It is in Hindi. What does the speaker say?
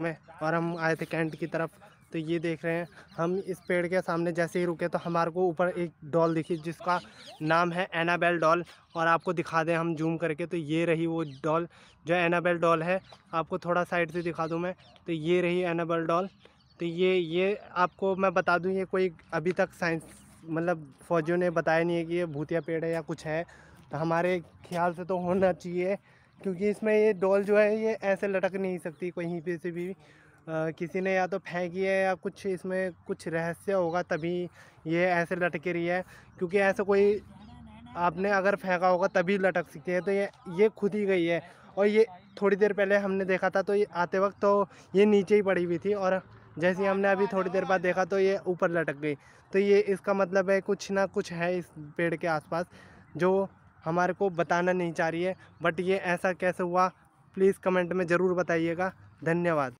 में और हम आए थे कैंट की तरफ तो ये देख रहे हैं हम इस पेड़ के सामने जैसे ही रुके तो हमारे को ऊपर एक डॉल दिखी जिसका नाम है एनाबेल डॉल और आपको दिखा दें हम जूम करके तो ये रही वो डॉल जो एनाबेल डॉल है आपको थोड़ा साइड से दिखा दूँ मैं तो ये रही एनाबेल डॉल तो ये ये आपको मैं बता दूँ ये कोई अभी तक साइंस मतलब फौजियों ने बताया नहीं है कि ये भूतिया पेड़ है या कुछ है तो हमारे ख्याल से तो होना चाहिए क्योंकि इसमें ये डॉल जो है ये ऐसे लटक नहीं सकती कहीं पे से भी आ, किसी ने या तो फेंकी है या कुछ इसमें कुछ रहस्य होगा तभी ये ऐसे लटक रही है क्योंकि ऐसा कोई आपने अगर फेंका होगा तभी लटक सकती है तो ये ये खुद ही गई है और ये थोड़ी देर पहले हमने देखा था तो ये आते वक्त तो ये नीचे ही पड़ी हुई थी और जैसे हमने अभी थोड़ी देर बाद देखा तो ये ऊपर लटक गई तो ये इसका मतलब है कुछ ना कुछ है इस पेड़ के आसपास जो हमारे को बताना नहीं चाह रही है बट ये ऐसा कैसे हुआ प्लीज़ कमेंट में ज़रूर बताइएगा धन्यवाद